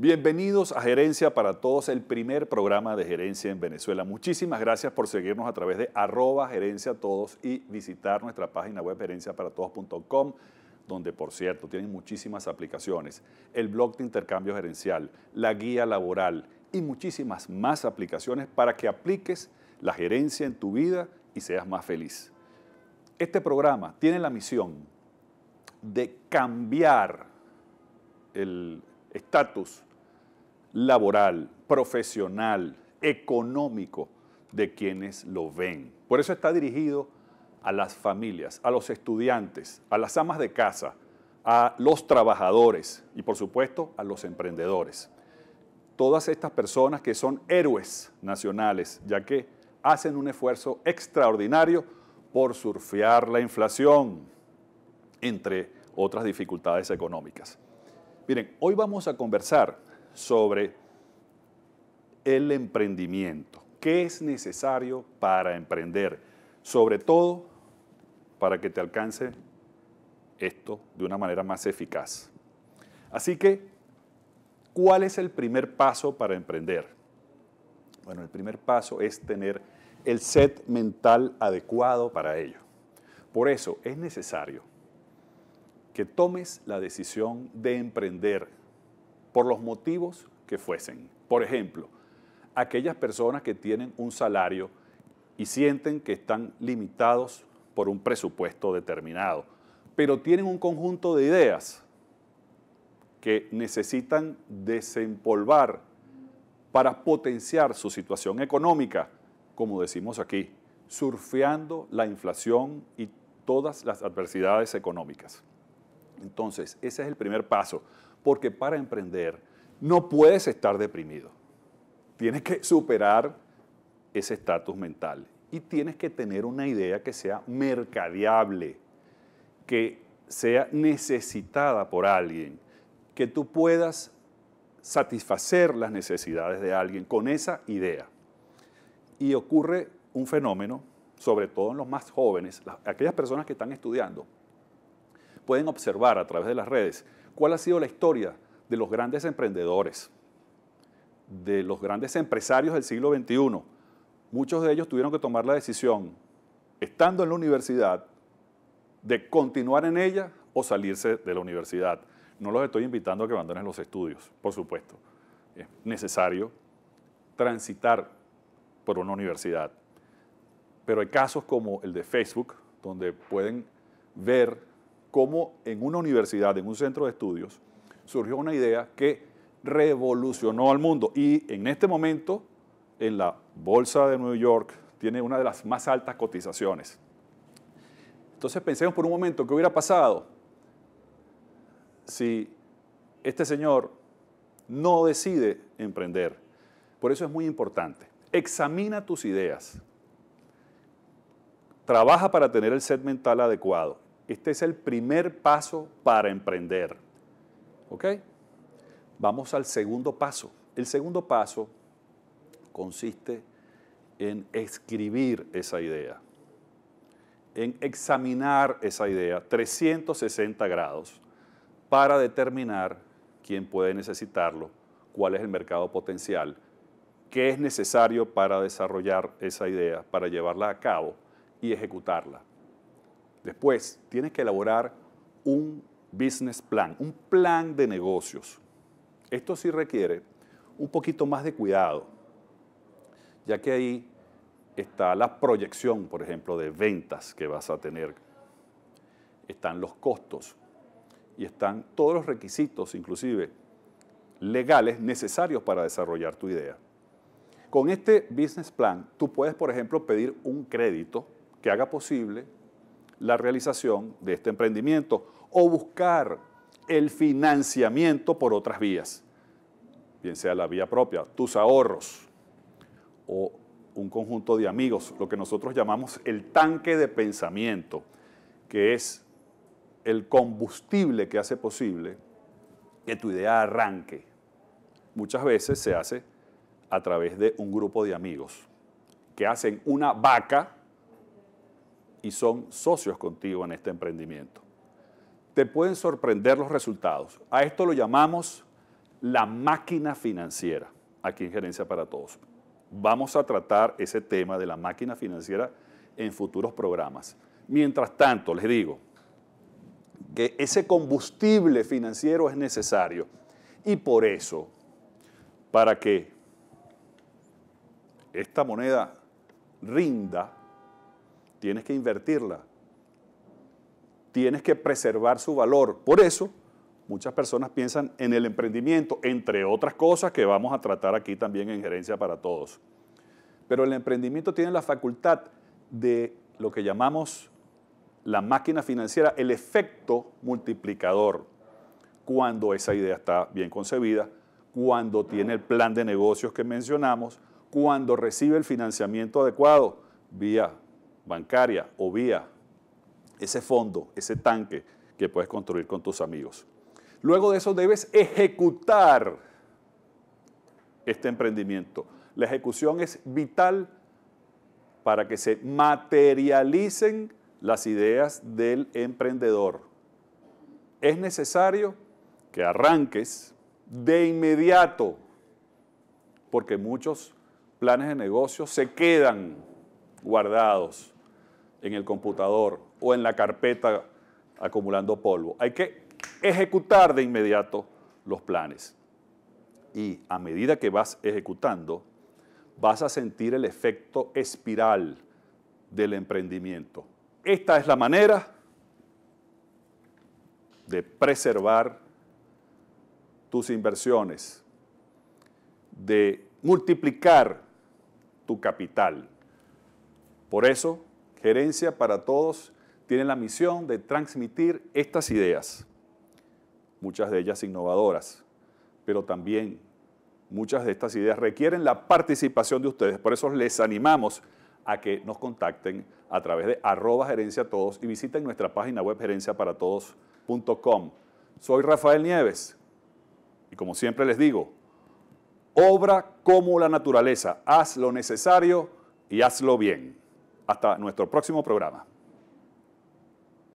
Bienvenidos a Gerencia para Todos, el primer programa de gerencia en Venezuela. Muchísimas gracias por seguirnos a través de arroba gerencia todos y visitar nuestra página web gerenciaparatodos.com, donde por cierto tienen muchísimas aplicaciones, el blog de intercambio gerencial, la guía laboral y muchísimas más aplicaciones para que apliques la gerencia en tu vida y seas más feliz. Este programa tiene la misión de cambiar el estatus laboral, profesional, económico de quienes lo ven. Por eso está dirigido a las familias, a los estudiantes, a las amas de casa, a los trabajadores y por supuesto a los emprendedores. Todas estas personas que son héroes nacionales, ya que hacen un esfuerzo extraordinario por surfear la inflación, entre otras dificultades económicas. Miren, hoy vamos a conversar sobre el emprendimiento. ¿Qué es necesario para emprender? Sobre todo para que te alcance esto de una manera más eficaz. Así que, ¿cuál es el primer paso para emprender? Bueno, el primer paso es tener el set mental adecuado para ello. Por eso es necesario que tomes la decisión de emprender por los motivos que fuesen. Por ejemplo, aquellas personas que tienen un salario y sienten que están limitados por un presupuesto determinado, pero tienen un conjunto de ideas que necesitan desempolvar para potenciar su situación económica, como decimos aquí, surfeando la inflación y todas las adversidades económicas. Entonces, ese es el primer paso, porque para emprender no puedes estar deprimido. Tienes que superar ese estatus mental y tienes que tener una idea que sea mercadeable, que sea necesitada por alguien, que tú puedas satisfacer las necesidades de alguien con esa idea. Y ocurre un fenómeno, sobre todo en los más jóvenes, aquellas personas que están estudiando, pueden observar a través de las redes ¿Cuál ha sido la historia de los grandes emprendedores, de los grandes empresarios del siglo XXI? Muchos de ellos tuvieron que tomar la decisión, estando en la universidad, de continuar en ella o salirse de la universidad. No los estoy invitando a que abandonen los estudios, por supuesto. Es necesario transitar por una universidad. Pero hay casos como el de Facebook, donde pueden ver como en una universidad, en un centro de estudios, surgió una idea que revolucionó al mundo. Y en este momento, en la Bolsa de Nueva York, tiene una de las más altas cotizaciones. Entonces pensemos por un momento, ¿qué hubiera pasado si este señor no decide emprender? Por eso es muy importante. Examina tus ideas. Trabaja para tener el set mental adecuado este es el primer paso para emprender. ¿Ok? Vamos al segundo paso. El segundo paso consiste en escribir esa idea, en examinar esa idea 360 grados para determinar quién puede necesitarlo, cuál es el mercado potencial, qué es necesario para desarrollar esa idea, para llevarla a cabo y ejecutarla. Después, tienes que elaborar un business plan, un plan de negocios. Esto sí requiere un poquito más de cuidado, ya que ahí está la proyección, por ejemplo, de ventas que vas a tener. Están los costos y están todos los requisitos, inclusive legales, necesarios para desarrollar tu idea. Con este business plan, tú puedes, por ejemplo, pedir un crédito que haga posible la realización de este emprendimiento o buscar el financiamiento por otras vías, bien sea la vía propia, tus ahorros o un conjunto de amigos, lo que nosotros llamamos el tanque de pensamiento, que es el combustible que hace posible que tu idea arranque. Muchas veces se hace a través de un grupo de amigos que hacen una vaca y son socios contigo en este emprendimiento. Te pueden sorprender los resultados. A esto lo llamamos la máquina financiera, aquí en Gerencia para Todos. Vamos a tratar ese tema de la máquina financiera en futuros programas. Mientras tanto, les digo que ese combustible financiero es necesario y por eso, para que esta moneda rinda, tienes que invertirla, tienes que preservar su valor. Por eso, muchas personas piensan en el emprendimiento, entre otras cosas que vamos a tratar aquí también en Gerencia para Todos. Pero el emprendimiento tiene la facultad de lo que llamamos la máquina financiera, el efecto multiplicador, cuando esa idea está bien concebida, cuando tiene el plan de negocios que mencionamos, cuando recibe el financiamiento adecuado vía bancaria o vía ese fondo, ese tanque que puedes construir con tus amigos. Luego de eso debes ejecutar este emprendimiento. La ejecución es vital para que se materialicen las ideas del emprendedor. Es necesario que arranques de inmediato, porque muchos planes de negocio se quedan guardados en el computador o en la carpeta acumulando polvo. Hay que ejecutar de inmediato los planes. Y a medida que vas ejecutando, vas a sentir el efecto espiral del emprendimiento. Esta es la manera de preservar tus inversiones, de multiplicar tu capital. Por eso, Gerencia para Todos tiene la misión de transmitir estas ideas, muchas de ellas innovadoras, pero también muchas de estas ideas requieren la participación de ustedes. Por eso les animamos a que nos contacten a través de arroba gerencia todos y visiten nuestra página web gerenciaparatodos.com. Soy Rafael Nieves y como siempre les digo, obra como la naturaleza, haz lo necesario y hazlo bien. Hasta nuestro próximo programa.